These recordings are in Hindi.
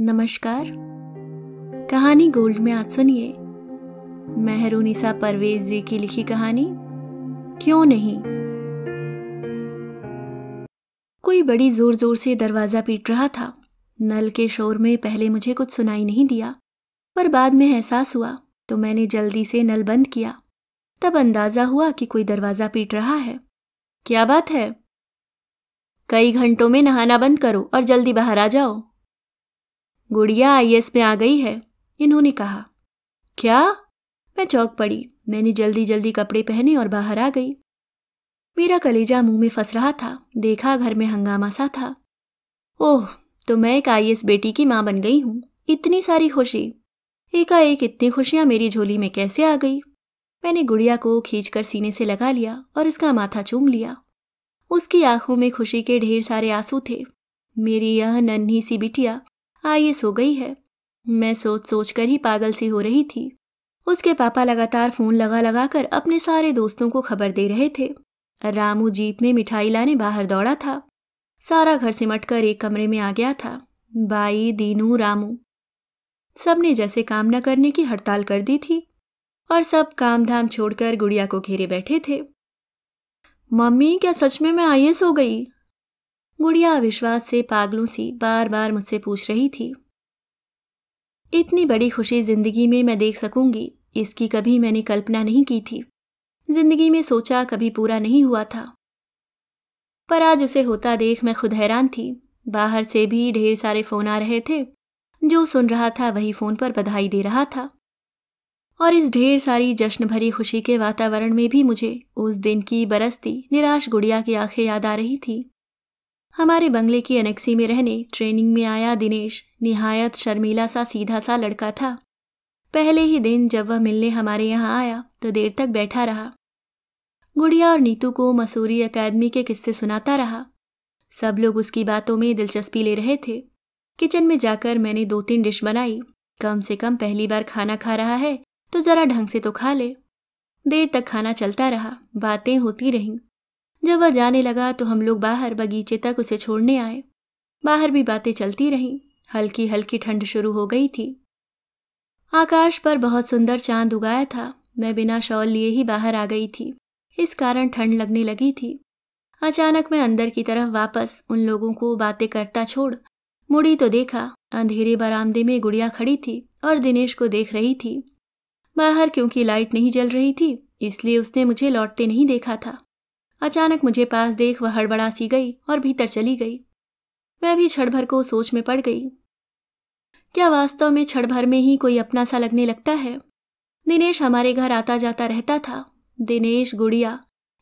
नमस्कार कहानी गोल्ड में आज सुनिए मेहरूनिसा परवेज जी की लिखी कहानी क्यों नहीं कोई बड़ी जोर जोर से दरवाजा पीट रहा था नल के शोर में पहले मुझे कुछ सुनाई नहीं दिया पर बाद में एहसास हुआ तो मैंने जल्दी से नल बंद किया तब अंदाजा हुआ कि कोई दरवाजा पीट रहा है क्या बात है कई घंटों में नहाना बंद करो और जल्दी बाहर आ जाओ गुड़िया आई में आ गई है इन्होंने कहा क्या मैं चौक पड़ी मैंने जल्दी जल्दी कपड़े पहने और बाहर आ गई मेरा कलेजा मुंह में फंस रहा था देखा घर में हंगामा सा था ओह तो मैं एक आई बेटी की माँ बन गई हूँ इतनी सारी खुशी एकाएक इतनी खुशियाँ मेरी झोली में कैसे आ गई मैंने गुड़िया को खींचकर सीने से लगा लिया और उसका माथा चूम लिया उसकी आंखों में खुशी के ढेर सारे आंसू थे मेरी यह नन्ही सी बिटिया आइए सो गई है मैं सोच सोच कर ही पागल सी हो रही थी उसके पापा लगातार फोन लगा लगा कर अपने सारे दोस्तों को खबर दे रहे थे रामू जीप में मिठाई लाने बाहर दौड़ा था सारा घर सिमट कर एक कमरे में आ गया था बाई दीनू रामू सब ने जैसे काम न करने की हड़ताल कर दी थी और सब काम धाम छोड़कर गुड़िया को घेरे बैठे थे मम्मी क्या सच में मैं आई हो गई गुड़िया अविश्वास से पागलों सी बार बार मुझसे पूछ रही थी इतनी बड़ी खुशी जिंदगी में मैं देख सकूंगी इसकी कभी मैंने कल्पना नहीं की थी जिंदगी में सोचा कभी पूरा नहीं हुआ था पर आज उसे होता देख मैं खुद हैरान थी बाहर से भी ढेर सारे फोन आ रहे थे जो सुन रहा था वही फोन पर बधाई दे रहा था और इस ढेर सारी जश्न भरी खुशी के वातावरण में भी मुझे उस दिन की बरसती निराश गुड़िया की आंखें याद आ रही थी हमारे बंगले की एनेक्सी में रहने ट्रेनिंग में आया दिनेश निहायत शर्मीला सा सीधा सा लड़का था पहले ही दिन जब वह मिलने हमारे यहाँ आया तो देर तक बैठा रहा गुड़िया और नीतू को मसूरी अकेदमी के किस्से सुनाता रहा सब लोग उसकी बातों में दिलचस्पी ले रहे थे किचन में जाकर मैंने दो तीन डिश बनाई कम से कम पहली बार खाना खा रहा है तो ज़रा ढंग से तो खा ले देर तक खाना चलता रहा बातें होती रहीं जब वह जाने लगा तो हम लोग बाहर बगीचे तक उसे छोड़ने आए बाहर भी बातें चलती रहीं हल्की हल्की ठंड शुरू हो गई थी आकाश पर बहुत सुंदर चांद उगाया था मैं बिना शॉल लिए ही बाहर आ गई थी इस कारण ठंड लगने लगी थी अचानक मैं अंदर की तरफ वापस उन लोगों को बातें करता छोड़ मुड़ी तो देखा अंधेरे बरामदे में गुड़िया खड़ी थी और दिनेश को देख रही थी बाहर क्योंकि लाइट नहीं जल रही थी इसलिए उसने मुझे लौटते नहीं देखा था अचानक मुझे पास देख वह हड़बड़ा सी गई और भीतर चली गई मैं भी छड़ भर को सोच में पड़ गई क्या वास्तव में छड़ भर में ही कोई अपना सा लगने लगता है दिनेश हमारे घर आता जाता रहता था दिनेश गुड़िया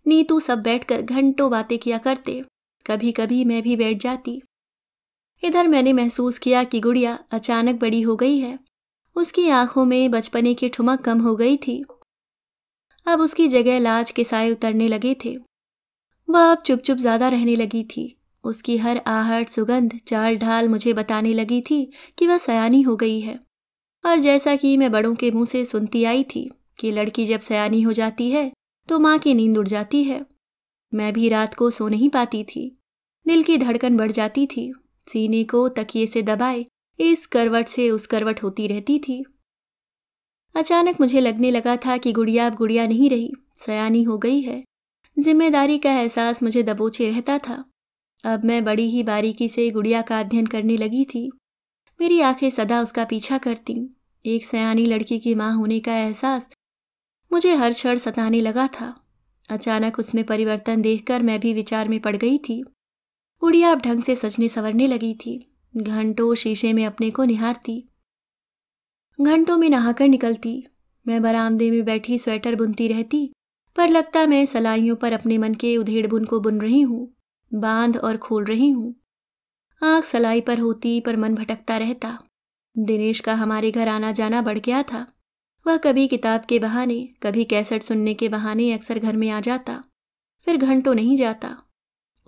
नीतू सब बैठकर घंटों बातें किया करते कभी कभी मैं भी बैठ जाती इधर मैंने महसूस किया कि गुड़िया अचानक बड़ी हो गई है उसकी आंखों में बचपने की ठुमक कम हो गई थी अब उसकी जगह लाज के साय उतरने लगे थे वह अब चुप चुप ज्यादा रहने लगी थी उसकी हर आहट सुगंध चाल ढाल मुझे बताने लगी थी कि वह सयानी हो गई है और जैसा कि मैं बड़ों के मुंह से सुनती आई थी कि लड़की जब सयानी हो जाती है तो माँ की नींद उड़ जाती है मैं भी रात को सो नहीं पाती थी दिल की धड़कन बढ़ जाती थी सीने को तकिए से दबाए इस करवट से उस करवट होती रहती थी अचानक मुझे लगने लगा था कि गुड़िया अब गुड़िया नहीं रही सयानी हो गई है जिम्मेदारी का एहसास मुझे दबोचे रहता था अब मैं बड़ी ही बारीकी से गुड़िया का अध्ययन करने लगी थी मेरी आंखें सदा उसका पीछा करती एक सयानी लड़की की माँ होने का एहसास मुझे हर क्षण सताने लगा था अचानक उसमें परिवर्तन देखकर मैं भी विचार में पड़ गई थी गुड़िया अब ढंग से सजने संवरने लगी थी घंटों शीशे में अपने को निहारती घंटों में नहाकर निकलती मैं बरामदे में बैठी स्वेटर बुनती रहती पर लगता मैं सलाइयों पर अपने मन के उधेड़ बुन को बुन रही हूँ बांध और खोल रही हूँ आंख सलाई पर होती पर मन भटकता रहता दिनेश का हमारे घर आना जाना बढ़ गया था वह कभी किताब के बहाने कभी कैसेट सुनने के बहाने अक्सर घर में आ जाता फिर घंटों नहीं जाता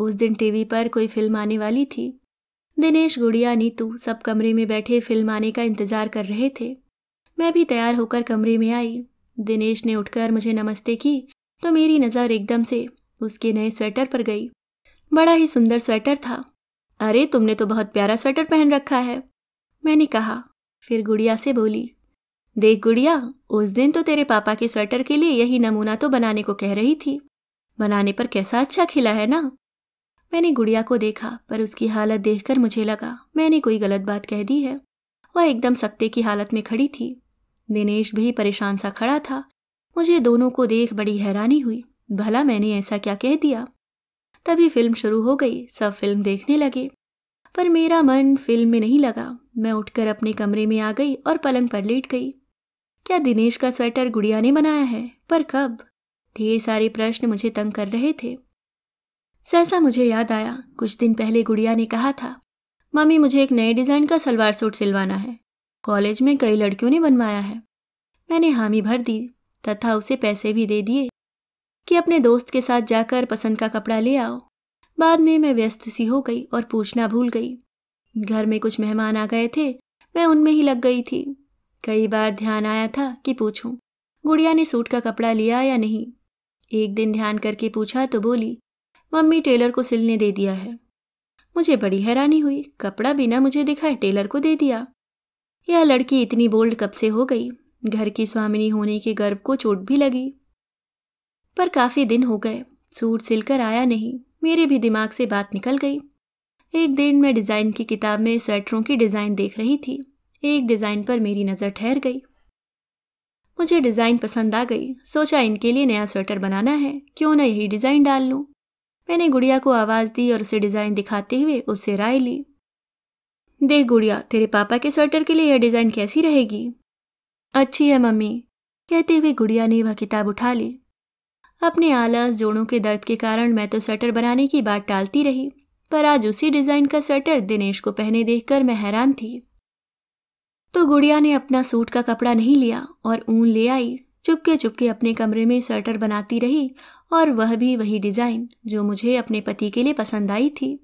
उस दिन टीवी पर कोई फिल्म आने वाली थी दिनेश गुड़िया नीतू सब कमरे में बैठे फिल्म आने का इंतज़ार कर रहे थे मैं भी तैयार होकर कमरे में आई दिनेश ने उठकर मुझे नमस्ते की तो मेरी नज़र एकदम से उसके नए स्वेटर पर गई बड़ा ही सुंदर स्वेटर था अरे तुमने तो बहुत प्यारा स्वेटर पहन रखा है मैंने कहा फिर गुड़िया से बोली देख गुड़िया उस दिन तो तेरे पापा के स्वेटर के लिए यही नमूना तो बनाने को कह रही थी बनाने पर कैसा अच्छा खिला है ना मैंने गुड़िया को देखा पर उसकी हालत देखकर मुझे लगा मैंने कोई गलत बात कह दी है वह एकदम सक्ते की हालत में खड़ी थी दिनेश भी परेशान सा खड़ा था मुझे दोनों को देख बड़ी हैरानी हुई भला मैंने ऐसा क्या कह दिया तभी फिल्म शुरू हो गई सब फिल्म देखने लगे पर मेरा मन फिल्म में नहीं लगा मैं उठकर अपने कमरे में आ गई और पलंग पर लेट गई क्या दिनेश का स्वेटर गुड़िया ने बनाया है पर कब ढेर सारे प्रश्न मुझे तंग कर रहे थे सहसा मुझे याद आया कुछ दिन पहले गुड़िया ने कहा था मम्मी मुझे एक नए डिज़ाइन का सलवार सूट सिलवाना है कॉलेज में कई लड़कियों ने बनवाया है मैंने हामी भर दी तथा उसे पैसे भी दे दिए कि अपने दोस्त के साथ जाकर पसंद का कपड़ा ले आओ बाद में मैं व्यस्त सी हो गई और पूछना भूल गई घर में कुछ मेहमान आ गए थे मैं उनमें ही लग गई थी कई बार ध्यान आया था कि पूछूं गुड़िया ने सूट का कपड़ा लिया या नहीं एक दिन ध्यान करके पूछा तो बोली मम्मी टेलर को सिलने दे दिया है मुझे बड़ी हैरानी हुई कपड़ा बिना मुझे दिखाए टेलर को दे दिया यह लड़की इतनी बोल्ड कब से हो गई घर की स्वामिनी होने के गर्व को चोट भी लगी पर काफी दिन हो गए सूट सिलकर आया नहीं मेरे भी दिमाग से बात निकल गई एक दिन मैं डिज़ाइन की किताब में स्वेटरों की डिज़ाइन देख रही थी एक डिज़ाइन पर मेरी नज़र ठहर गई मुझे डिज़ाइन पसंद आ गई सोचा इनके लिए नया स्वेटर बनाना है क्यों ना यही डिज़ाइन डाल लू मैंने गुड़िया को आवाज़ दी और उसे डिज़ाइन दिखाते हुए उससे राय ली देख गुड़िया तेरे पापा के स्वेटर के लिए यह डिज़ाइन कैसी रहेगी अच्छी है मम्मी कहते हुए गुड़िया ने वह किताब उठा ली अपने आलस जोड़ों के दर्द के कारण मैं तो स्वेटर बनाने की बात टालती रही पर आज उसी डिज़ाइन का स्वेटर दिनेश को पहने देखकर मैं हैरान थी तो गुड़िया ने अपना सूट का कपड़ा नहीं लिया और ऊन ले आई चुपके चुपके अपने कमरे में स्वेटर बनाती रही और वह भी वही डिज़ाइन जो मुझे अपने पति के लिए पसंद आई थी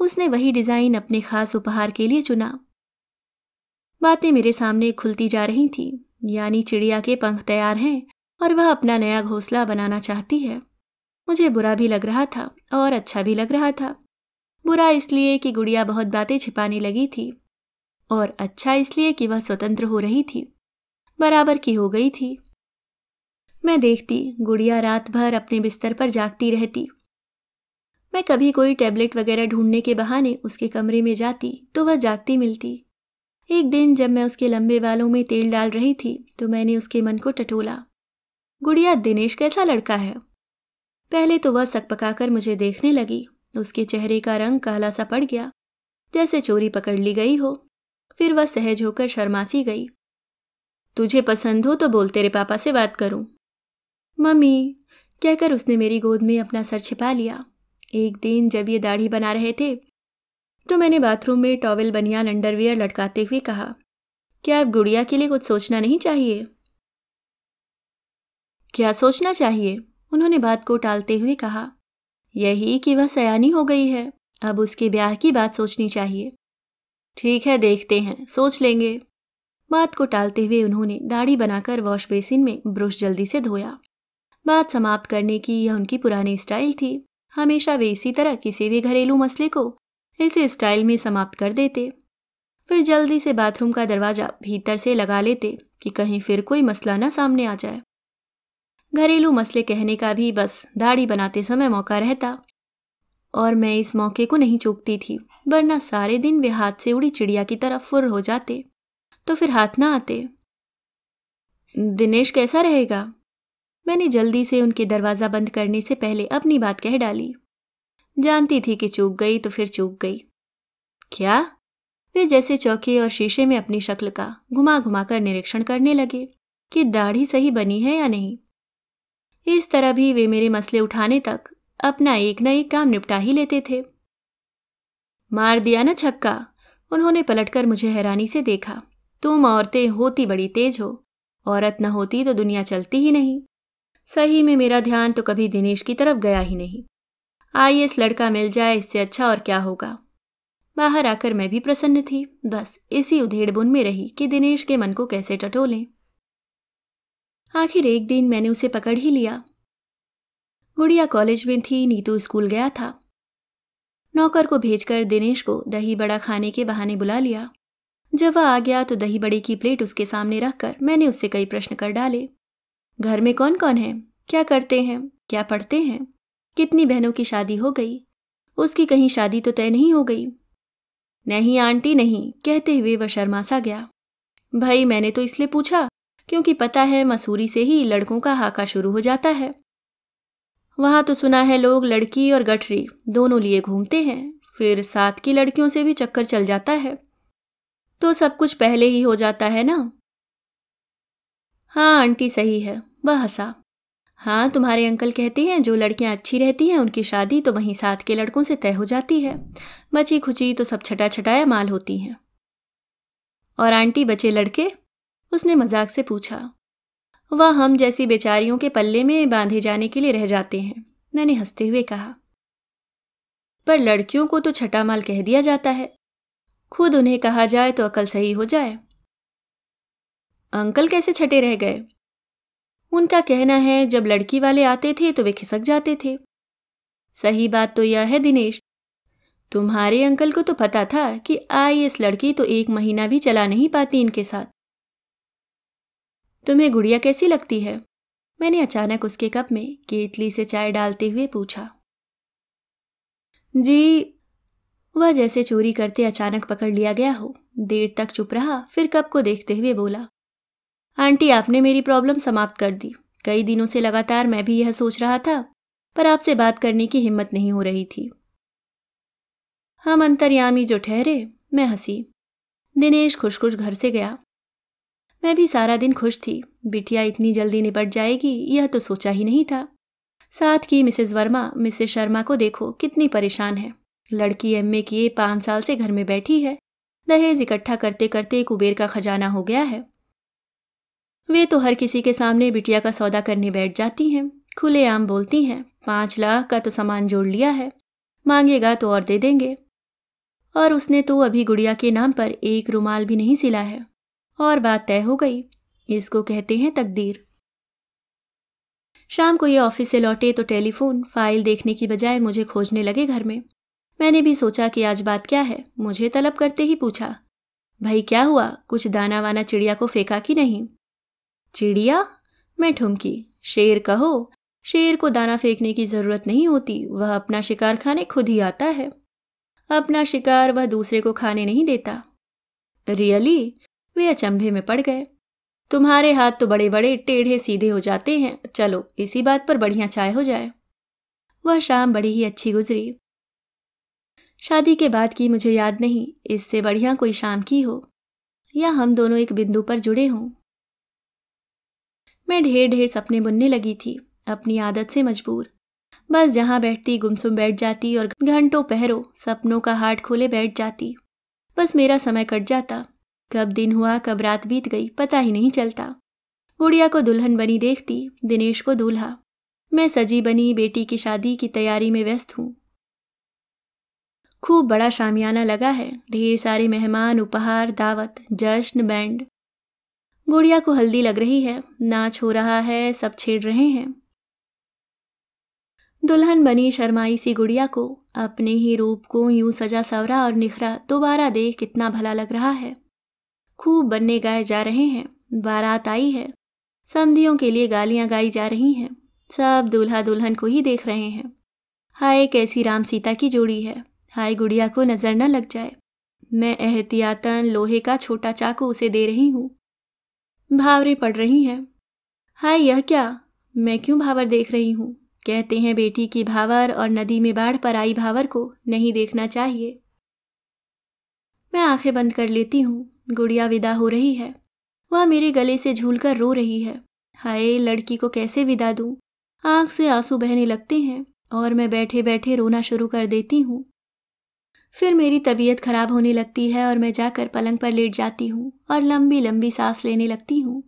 उसने वही डिज़ाइन अपने खास उपहार के लिए चुना बातें मेरे सामने खुलती जा रही थी यानी चिड़िया के पंख तैयार हैं और वह अपना नया घोंसला बनाना चाहती है मुझे बुरा भी लग रहा था और अच्छा भी लग रहा था बुरा इसलिए कि गुड़िया बहुत बातें छिपाने लगी थी और अच्छा इसलिए कि वह स्वतंत्र हो रही थी बराबर की हो गई थी मैं देखती गुड़िया रात भर अपने बिस्तर पर जागती रहती मैं कभी कोई टैबलेट वगैरह ढूंढने के बहाने उसके कमरे में जाती तो वह जागती मिलती एक दिन जब मैं उसके लंबे बालों में तेल डाल रही थी तो मैंने उसके मन को टटोला गुड़िया दिनेश कैसा लड़का है पहले तो वह सकपकाकर मुझे देखने लगी उसके चेहरे का रंग काला सा पड़ गया जैसे चोरी पकड़ ली गई हो फिर वह सहज होकर शर्मासी गई तुझे पसंद हो तो बोल तेरे पापा से बात करूं मम्मी कहकर उसने मेरी गोद में अपना सर छिपा लिया एक दिन जब ये दाढ़ी बना रहे थे तो मैंने बाथरूम में टॉवल बनियान अंडरवियर लटकाते हुए कहा क्या आप गुड़िया के लिए कुछ सोचना नहीं चाहिए क्या सोचना चाहिए उन्होंने बात को टालते हुए कहा यही कि वह सयानी हो गई है अब उसके ब्याह की बात सोचनी चाहिए ठीक है देखते हैं सोच लेंगे बात को टालते हुए उन्होंने दाढ़ी बनाकर वॉश बेसिन में ब्रश जल्दी से धोया बात समाप्त करने की यह उनकी पुरानी स्टाइल थी हमेशा वे इसी तरह किसी भी घरेलू मसले को इसे स्टाइल में समाप्त कर देते फिर जल्दी से बाथरूम का दरवाज़ा भीतर से लगा लेते कि कहीं फिर कोई मसला ना सामने आ जाए घरेलू मसले कहने का भी बस दाढ़ी बनाते समय मौका रहता और मैं इस मौके को नहीं चूकती थी वरना सारे दिन वे हाथ से उड़ी चिड़िया की तरफ फुर हो जाते तो फिर हाथ ना आते दिनेश कैसा रहेगा मैंने जल्दी से उनके दरवाज़ा बंद करने से पहले अपनी बात कह डाली जानती थी कि चूक गई तो फिर चूक गई क्या वे जैसे चौके और शीशे में अपनी शक्ल का घुमा घुमाकर निरीक्षण करने लगे कि दाढ़ी सही बनी है या नहीं इस तरह भी वे मेरे मसले उठाने तक अपना एक न एक काम निपटा ही लेते थे मार दिया ना छक्का उन्होंने पलटकर मुझे हैरानी से देखा तुम औरतें होती बड़ी तेज हो औरत न होती तो दुनिया चलती ही नहीं सही में मेरा ध्यान तो कभी दिनेश की तरफ गया ही नहीं एस लड़का मिल जाए इससे अच्छा और क्या होगा बाहर आकर मैं भी प्रसन्न थी बस इसी उधेड़बुन में रही कि दिनेश के मन को कैसे टटोलें आखिर एक दिन मैंने उसे पकड़ ही लिया गुड़िया कॉलेज में थी नीतू स्कूल गया था नौकर को भेजकर दिनेश को दही बड़ा खाने के बहाने बुला लिया जब वह आ गया तो दही बड़े की प्लेट उसके सामने रखकर मैंने उससे कई प्रश्न कर डाले घर में कौन कौन है क्या करते हैं क्या पढ़ते हैं कितनी बहनों की शादी हो गई उसकी कहीं शादी तो तय नहीं हो गई नहीं आंटी नहीं कहते हुए वह शर्मा सा गया भाई मैंने तो इसलिए पूछा क्योंकि पता है मसूरी से ही लड़कों का हाका शुरू हो जाता है वहां तो सुना है लोग लड़की और गठरी दोनों लिए घूमते हैं फिर साथ की लड़कियों से भी चक्कर चल जाता है तो सब कुछ पहले ही हो जाता है ना हाँ आंटी सही है वह हंसा हाँ तुम्हारे अंकल कहते हैं जो लड़कियाँ अच्छी रहती हैं उनकी शादी तो वहीं साथ के लड़कों से तय हो जाती है बची खुची तो सब छटा छटाया माल होती हैं और आंटी बचे लड़के उसने मजाक से पूछा वह हम जैसी बेचारियों के पल्ले में बांधे जाने के लिए रह जाते हैं मैंने हंसते हुए कहा पर लड़कियों को तो छठा माल कह दिया जाता है खुद उन्हें कहा जाए तो अकल सही हो जाए अंकल कैसे छठे रह गए उनका कहना है जब लड़की वाले आते थे तो वे खिसक जाते थे सही बात तो यह है दिनेश तुम्हारे अंकल को तो पता था कि आई इस लड़की तो एक महीना भी चला नहीं पाती इनके साथ तुम्हें गुड़िया कैसी लगती है मैंने अचानक उसके कप में केतली से चाय डालते हुए पूछा जी वह जैसे चोरी करते अचानक पकड़ लिया गया हो देर तक चुप रहा फिर कप को देखते हुए बोला आंटी आपने मेरी प्रॉब्लम समाप्त कर दी कई दिनों से लगातार मैं भी यह सोच रहा था पर आपसे बात करने की हिम्मत नहीं हो रही थी हम अंतर्यामी जो ठहरे मैं हंसी दिनेश खुश खुश घर से गया मैं भी सारा दिन खुश थी बिटिया इतनी जल्दी निपट जाएगी यह तो सोचा ही नहीं था साथ की मिसेज वर्मा मिसेज शर्मा को देखो कितनी परेशान है लड़की एम ए किए पाँच साल से घर में बैठी है दहेज इकट्ठा करते करते कुबेर का खजाना हो गया है वे तो हर किसी के सामने बिटिया का सौदा करने बैठ जाती हैं खुलेआम बोलती हैं पांच लाख का तो सामान जोड़ लिया है मांगेगा तो और दे देंगे और उसने तो अभी गुड़िया के नाम पर एक रुमाल भी नहीं सिला है और बात तय हो गई इसको कहते हैं तकदीर शाम को ये ऑफिस से लौटे तो टेलीफोन फाइल देखने की बजाय मुझे खोजने लगे घर में मैंने भी सोचा कि आज बात क्या है मुझे तलब करते ही पूछा भाई क्या हुआ कुछ दाना वाना चिड़िया को फेंका कि नहीं चिड़िया मैं ठुमकी शेर कहो शेर को दाना फेंकने की ज़रूरत नहीं होती वह अपना शिकार खाने खुद ही आता है अपना शिकार वह दूसरे को खाने नहीं देता रियली वे अचंभे में पड़ गए तुम्हारे हाथ तो बड़े बड़े टेढ़े सीधे हो जाते हैं चलो इसी बात पर बढ़िया चाय हो जाए वह शाम बड़ी ही अच्छी गुजरी शादी के बाद की मुझे याद नहीं इससे बढ़िया कोई शाम की हो या हम दोनों एक बिंदु पर जुड़े हों मैं ढेर ढेर सपने बुनने लगी थी अपनी आदत से मजबूर बस जहाँ बैठती गुमसुम बैठ जाती और घंटों पहरो सपनों का हाट खोले बैठ जाती बस मेरा समय कट जाता कब दिन हुआ कब रात बीत गई पता ही नहीं चलता गुड़िया को दुल्हन बनी देखती दिनेश को दूल्हा मैं सजी बनी बेटी की शादी की तैयारी में व्यस्त हूँ खूब बड़ा शामियाना लगा है ढेर सारे मेहमान उपहार दावत जश्न बैंड गुड़िया को हल्दी लग रही है नाच हो रहा है सब छेड़ रहे हैं दुल्हन बनी शर्माई सी गुड़िया को अपने ही रूप को यूं सजा सवरा और निखरा दोबारा देख कितना भला लग रहा है खूब बनने गाए जा रहे हैं बारात आई है समधियों के लिए गालियां गाई जा रही हैं सब दूल्हा दुल्हन को ही देख रहे हैं हाय कैसी राम सीता की जोड़ी है हाय गुड़िया को नज़र न लग जाए मैं एहतियातन लोहे का छोटा चाकू उसे दे रही हूँ भावरे पड़ रही हैं हाय यह क्या मैं क्यों भावर देख रही हूँ कहते हैं बेटी की भावर और नदी में बाढ़ पर आई भावर को नहीं देखना चाहिए मैं आंखें बंद कर लेती हूँ गुड़िया विदा हो रही है वह मेरे गले से झूलकर रो रही है हाय लड़की को कैसे विदा दूँ आंख से आंसू बहने लगते हैं और मैं बैठे बैठे रोना शुरू कर देती हूँ फिर मेरी तबीयत खराब होने लगती है और मैं जाकर पलंग पर लेट जाती हूँ और लंबी लंबी सांस लेने लगती हूँ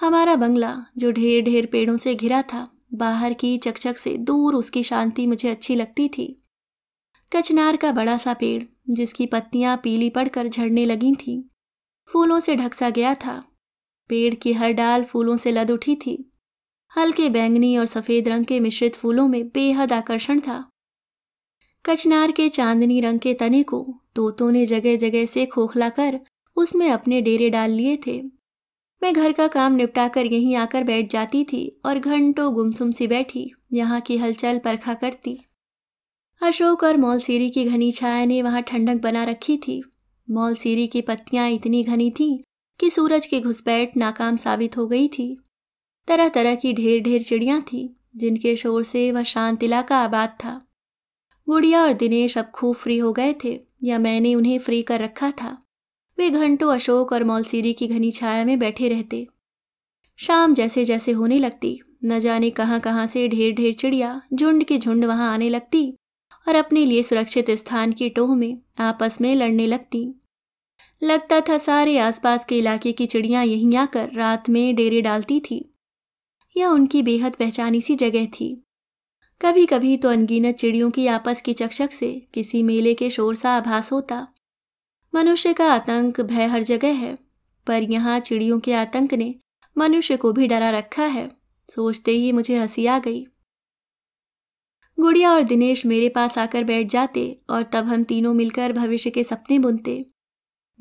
हमारा बंगला जो ढेर ढेर पेड़ों से घिरा था बाहर की चकचक से दूर उसकी शांति मुझे अच्छी लगती थी कचनार का बड़ा सा पेड़ जिसकी पत्तियां पीली पड़कर झड़ने लगी थीं फूलों से ढक सा गया था पेड़ की हर डाल फूलों से लद उठी थी हल्के बैंगनी और सफ़ेद रंग के मिश्रित फूलों में बेहद आकर्षण था कचनार के चांदनी रंग के तने को तोतों ने जगह जगह से खोखला कर उसमें अपने डेरे डाल लिए थे मैं घर का काम निपटा कर यहीं आकर बैठ जाती थी और घंटों गुमसुम सी बैठी यहाँ की हलचल परखा करती अशोक और मौलसीरी की घनी छाया ने वहाँ ठंडक बना रखी थी मौलसीरी की पत्तियाँ इतनी घनी थीं कि सूरज की घुसपैठ नाकाम साबित हो गई थी तरह तरह की ढेर ढेर चिड़ियाँ थी जिनके शोर से वह शांत इलाका आबाद था गुड़िया और दिनेश अब खूब फ्री हो गए थे या मैंने उन्हें फ्री कर रखा था वे घंटों अशोक और मौलसीरी की घनी छाया में बैठे रहते शाम जैसे जैसे होने लगती न जाने कहाँ कहाँ से ढेर ढेर चिड़िया झुंड के झुंड वहाँ आने लगती और अपने लिए सुरक्षित स्थान की टोह में आपस में लड़ने लगती लगता था सारे आसपास के इलाके की चिड़ियाँ यहीं आकर रात में डेरे डालती थी यह उनकी बेहद पहचानी सी जगह थी कभी कभी तो अनगिनत चिड़ियों की आपस की चकचक से किसी मेले के शोर सा आभास होता मनुष्य का आतंक भय हर जगह है पर यहाँ चिड़ियों के आतंक ने मनुष्य को भी डरा रखा है सोचते ही मुझे हंसी आ गई गुड़िया और दिनेश मेरे पास आकर बैठ जाते और तब हम तीनों मिलकर भविष्य के सपने बुनते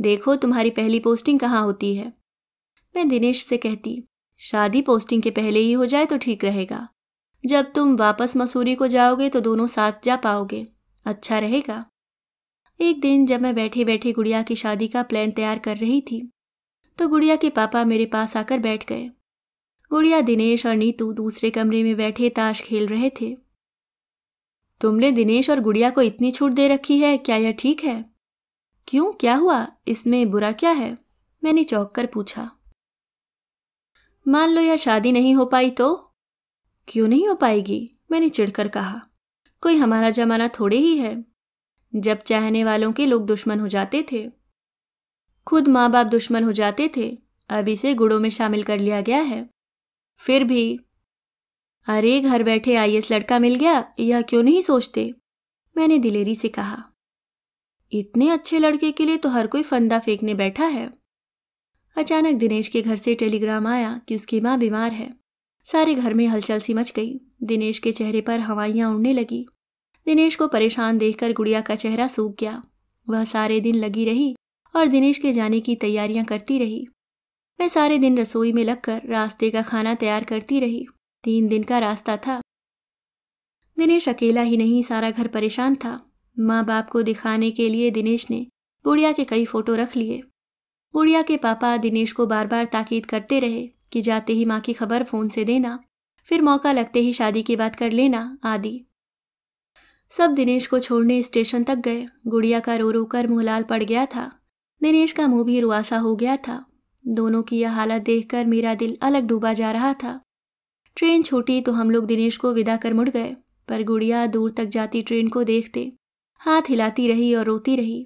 देखो तुम्हारी पहली पोस्टिंग कहाँ होती है मैं दिनेश से कहती शादी पोस्टिंग के पहले ही हो जाए तो ठीक रहेगा जब तुम वापस मसूरी को जाओगे तो दोनों साथ जा पाओगे अच्छा रहेगा एक दिन जब मैं बैठे बैठे गुड़िया की शादी का प्लान तैयार कर रही थी तो गुड़िया के पापा मेरे पास आकर बैठ गए गुड़िया दिनेश और नीतू दूसरे कमरे में बैठे ताश खेल रहे थे तुमने दिनेश और गुड़िया को इतनी छूट दे रखी है क्या यह ठीक है क्यों क्या हुआ इसमें बुरा क्या है मैंने चौंक कर पूछा मान लो यह शादी नहीं हो पाई तो क्यों नहीं हो पाएगी मैंने चिढ़कर कहा कोई हमारा जमाना थोड़े ही है जब चाहने वालों के लोग दुश्मन हो जाते थे खुद माँ बाप दुश्मन हो जाते थे अब इसे गुड़ों में शामिल कर लिया गया है फिर भी अरे घर बैठे आई लड़का मिल गया यह क्यों नहीं सोचते मैंने दिलेरी से कहा इतने अच्छे लड़के के लिए तो हर कोई फंदा फेंकने बैठा है अचानक दिनेश के घर से टेलीग्राम आया कि उसकी माँ बीमार है सारे घर में हलचल सी मच गई दिनेश के चेहरे पर हवाइयाँ उड़ने लगी दिनेश को परेशान देखकर गुड़िया का चेहरा सूख गया वह सारे दिन लगी रही और दिनेश के जाने की तैयारियां करती रही मैं सारे दिन रसोई में लगकर रास्ते का खाना तैयार करती रही तीन दिन का रास्ता था दिनेश अकेला ही नहीं सारा घर परेशान था माँ बाप को दिखाने के लिए दिनेश ने गुड़िया के कई फोटो रख लिए गुड़िया के पापा दिनेश को बार बार ताकीद करते रहे कि जाते ही माँ की खबर फोन से देना फिर मौका लगते ही शादी की बात कर लेना आदि सब दिनेश को छोड़ने स्टेशन तक गए गुड़िया का रो रो कर मुँह लाल पड़ गया था दिनेश का मुंह भी रुआसा हो गया था दोनों की यह हालत देखकर मेरा दिल अलग डूबा जा रहा था ट्रेन छूटी तो हम लोग दिनेश को विदा कर मुड़ गए पर गुड़िया दूर तक जाती ट्रेन को देखते हाथ हिलाती रही और रोती रही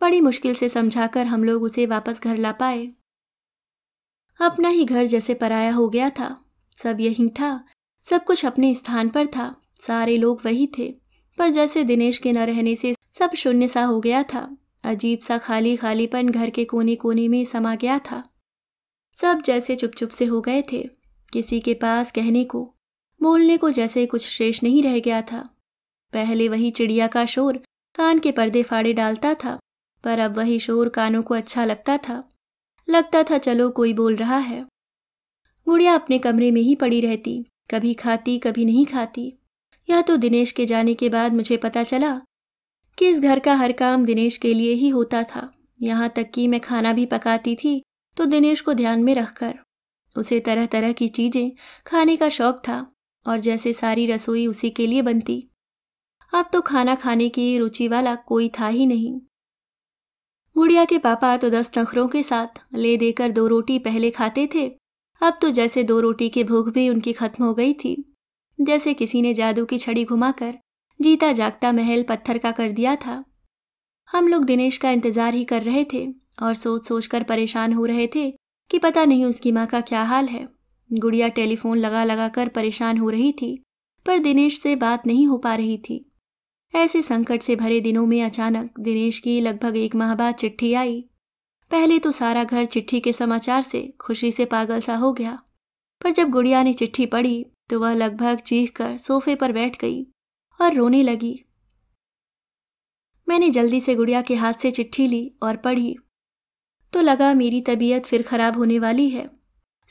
बड़ी मुश्किल से समझाकर हम लोग उसे वापस घर ला पाए अपना ही घर जैसे पराया हो गया था सब यहीं था सब कुछ अपने स्थान पर था सारे लोग वही थे पर जैसे दिनेश के न रहने से सब शून्य सा हो गया था अजीब सा खाली खालीपन घर के कोने कोने में समा गया था सब जैसे चुप चुप से हो गए थे किसी के पास कहने को बोलने को जैसे कुछ शेष नहीं रह गया था पहले वही चिड़िया का शोर कान के पर्दे फाड़े डालता था पर अब वही शोर कानों को अच्छा लगता था लगता था चलो कोई बोल रहा है गुड़िया अपने कमरे में ही पड़ी रहती कभी खाती कभी नहीं खाती यह तो दिनेश के जाने के बाद मुझे पता चला कि इस घर का हर काम दिनेश के लिए ही होता था यहाँ तक कि मैं खाना भी पकाती थी तो दिनेश को ध्यान में रखकर उसे तरह तरह की चीज़ें खाने का शौक था और जैसे सारी रसोई उसी के लिए बनती अब तो खाना खाने की रुचि वाला कोई था ही नहीं गुड़िया के पापा तो दस नखरों के साथ ले देकर दो रोटी पहले खाते थे अब तो जैसे दो रोटी की भूख भी उनकी खत्म हो गई थी जैसे किसी ने जादू की छड़ी घुमाकर जीता जागता महल पत्थर का कर दिया था हम लोग दिनेश का इंतजार ही कर रहे थे और सोच सोच कर परेशान हो रहे थे कि पता नहीं उसकी माँ का क्या हाल है गुड़िया टेलीफोन लगा लगा कर परेशान हो रही थी पर दिनेश से बात नहीं हो पा रही थी ऐसे संकट से भरे दिनों में अचानक दिनेश की लगभग एक माह बाद चिट्ठी आई पहले तो सारा घर चिट्ठी के समाचार से खुशी से पागल सा हो गया पर जब गुड़िया ने चिट्ठी पढ़ी तो वह लगभग चीख कर सोफे पर बैठ गई और रोने लगी मैंने जल्दी से गुड़िया के हाथ से चिट्ठी ली और पढ़ी तो लगा मेरी तबीयत फिर खराब होने वाली है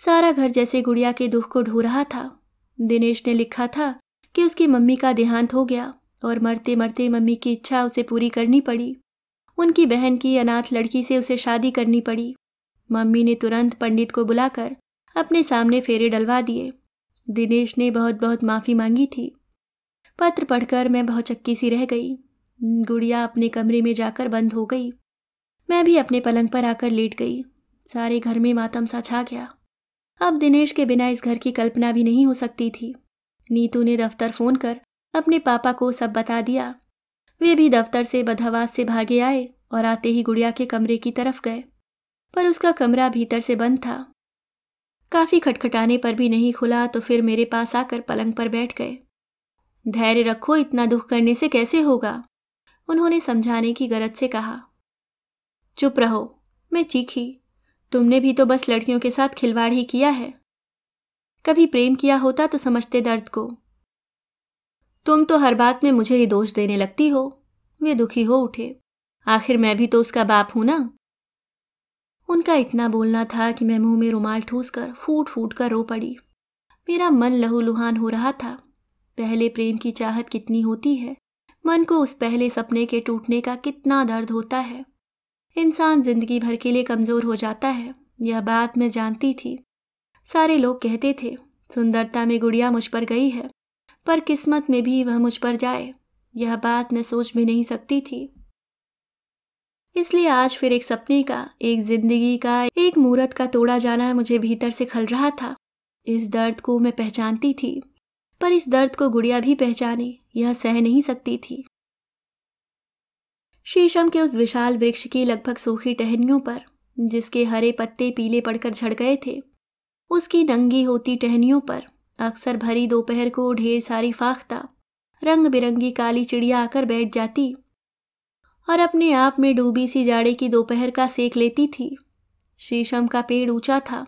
सारा घर जैसे गुड़िया के दुख को ढो रहा था दिनेश ने लिखा था कि उसकी मम्मी का देहांत हो गया और मरते मरते मम्मी की इच्छा उसे पूरी करनी पड़ी उनकी बहन की अनाथ लड़की से उसे शादी करनी पड़ी मम्मी ने तुरंत पंडित को बुलाकर अपने सामने फेरे डलवा दिए दिनेश ने बहुत बहुत माफ़ी मांगी थी पत्र पढ़कर मैं बहुत चक्की सी रह गई गुड़िया अपने कमरे में जाकर बंद हो गई मैं भी अपने पलंग पर आकर लेट गई सारे घर में मातम सा छा गया अब दिनेश के बिना इस घर की कल्पना भी नहीं हो सकती थी नीतू ने दफ्तर फ़ोन कर अपने पापा को सब बता दिया वे भी दफ्तर से बदहवास से भागे आए और आते ही गुड़िया के कमरे की तरफ गए पर उसका कमरा भीतर से बंद था काफी खटखटाने पर भी नहीं खुला तो फिर मेरे पास आकर पलंग पर बैठ गए धैर्य रखो इतना दुख करने से कैसे होगा उन्होंने समझाने की गरज से कहा चुप रहो मैं चीखी तुमने भी तो बस लड़कियों के साथ खिलवाड़ ही किया है कभी प्रेम किया होता तो समझते दर्द को तुम तो हर बात में मुझे ही दोष देने लगती हो वे दुखी हो उठे आखिर मैं भी तो उसका बाप हूं ना उनका इतना बोलना था कि मैं मुंह में रुमाल ठूस कर फूट फूट कर रो पड़ी मेरा मन लहूलुहान हो रहा था पहले प्रेम की चाहत कितनी होती है मन को उस पहले सपने के टूटने का कितना दर्द होता है इंसान जिंदगी भर के लिए कमज़ोर हो जाता है यह बात मैं जानती थी सारे लोग कहते थे सुंदरता में गुड़िया मुझ पर गई है पर किस्मत में भी वह मुझ पर जाए यह बात मैं सोच भी नहीं सकती थी इसलिए आज फिर एक सपने का एक जिंदगी का एक मूर्त का तोड़ा जाना मुझे भीतर से खल रहा था इस दर्द को मैं पहचानती थी पर इस दर्द को गुड़िया भी पहचाने यह सह नहीं सकती थी शीशम के उस विशाल वृक्ष की लगभग सूखी टहनियों पर जिसके हरे पत्ते पीले पड़कर झड़ गए थे उसकी नंगी होती टहनियों पर अक्सर भरी दोपहर को ढेर सारी फाख्ता रंग बिरंगी काली चिड़िया आकर बैठ जाती और अपने आप में डूबी सी जाड़े की दोपहर का सेक लेती थी शीशम का पेड़ ऊंचा था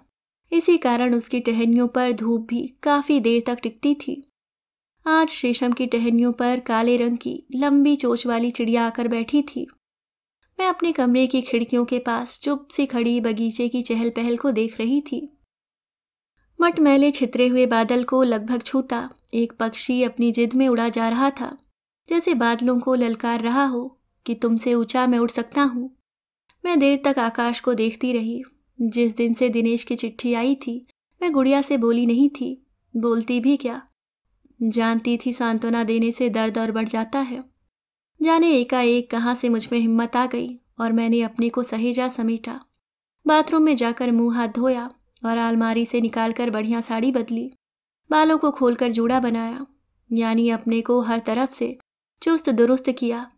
इसी कारण उसकी टहनियों पर धूप भी काफ़ी देर तक टिकती थी आज शीशम की टहनियों पर काले रंग की लंबी चोच वाली चिड़िया आकर बैठी थी मैं अपने कमरे की खिड़कियों के पास चुप सी खड़ी बगीचे की चहल पहल को देख रही थी मटमैले छितरे हुए बादल को लगभग छूता एक पक्षी अपनी जिद में उड़ा जा रहा था जैसे बादलों को ललकार रहा हो कि तुमसे ऊंचा मैं उड़ सकता हूँ मैं देर तक आकाश को देखती रही जिस दिन से दिनेश की चिट्ठी आई थी मैं गुड़िया से बोली नहीं थी बोलती भी क्या जानती थी सांत्वना देने से दर्द और बढ़ जाता है जाने एकाएक कहाँ से मुझ में हिम्मत आ गई और मैंने अपने को सहेजा समेटा बाथरूम में जाकर मुंह हाथ धोया और आलमारी से निकालकर बढ़िया साड़ी बदली बालों को खोलकर जूड़ा बनाया यानी अपने को हर तरफ से चुस्त दुरुस्त किया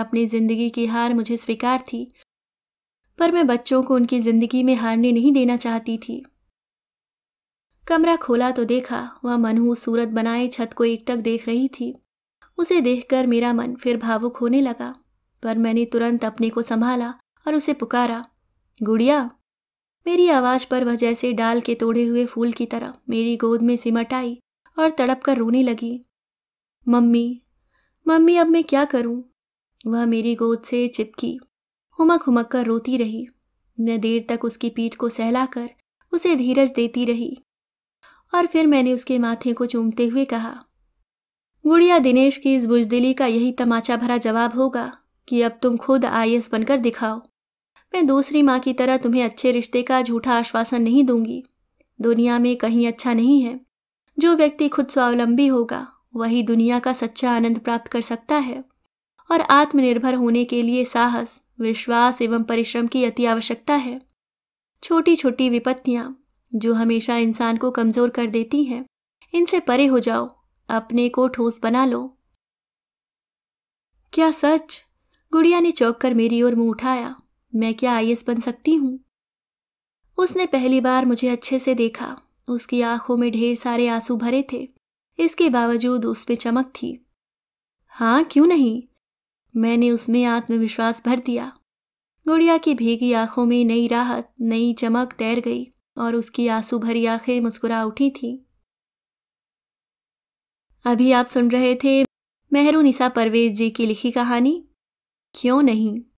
अपनी जिंदगी की हार मुझे स्वीकार थी पर मैं बच्चों को उनकी जिंदगी में हारने नहीं देना चाहती थी कमरा खोला तो देखा वह मनहू सूरत बनाए छत को एकटक देख रही थी उसे देखकर मेरा मन फिर भावुक होने लगा पर मैंने तुरंत अपने को संभाला और उसे पुकारा गुड़िया मेरी आवाज़ पर वह जैसे डाल के तोड़े हुए फूल की तरह मेरी गोद में सिमट आई और तड़प कर रोने लगी मम्मी मम्मी अब मैं क्या करूं? वह मेरी गोद से चिपकी हुमक हुमक कर रोती रही मैं देर तक उसकी पीठ को सहला कर उसे धीरज देती रही और फिर मैंने उसके माथे को चूमते हुए कहा गुड़िया दिनेश की इस बुजदिली का यही तमाचा भरा जवाब होगा कि अब तुम खुद आई बनकर दिखाओ मैं दूसरी माँ की तरह तुम्हें अच्छे रिश्ते का झूठा आश्वासन नहीं दूंगी दुनिया में कहीं अच्छा नहीं है जो व्यक्ति खुद स्वावलंबी होगा वही दुनिया का सच्चा आनंद प्राप्त कर सकता है और आत्मनिर्भर होने के लिए साहस विश्वास एवं परिश्रम की अति आवश्यकता है छोटी छोटी विपत्तियाँ जो हमेशा इंसान को कमज़ोर कर देती हैं इनसे परे हो जाओ अपने को ठोस बना लो क्या सच गुड़िया ने चौंक कर मेरी ओर मुंह उठाया मैं क्या आई बन सकती हूँ उसने पहली बार मुझे अच्छे से देखा उसकी आंखों में ढेर सारे आंसू भरे थे इसके बावजूद उस पर चमक थी हाँ क्यों नहीं मैंने उसमें आत्मविश्वास भर दिया गुड़िया की भीगी आंखों में नई राहत नई चमक तैर गई और उसकी आंसू भरी आंखें मुस्कुरा उठी थी अभी आप सुन रहे थे मेहरू निशा परवेज जी की लिखी कहानी क्यों नहीं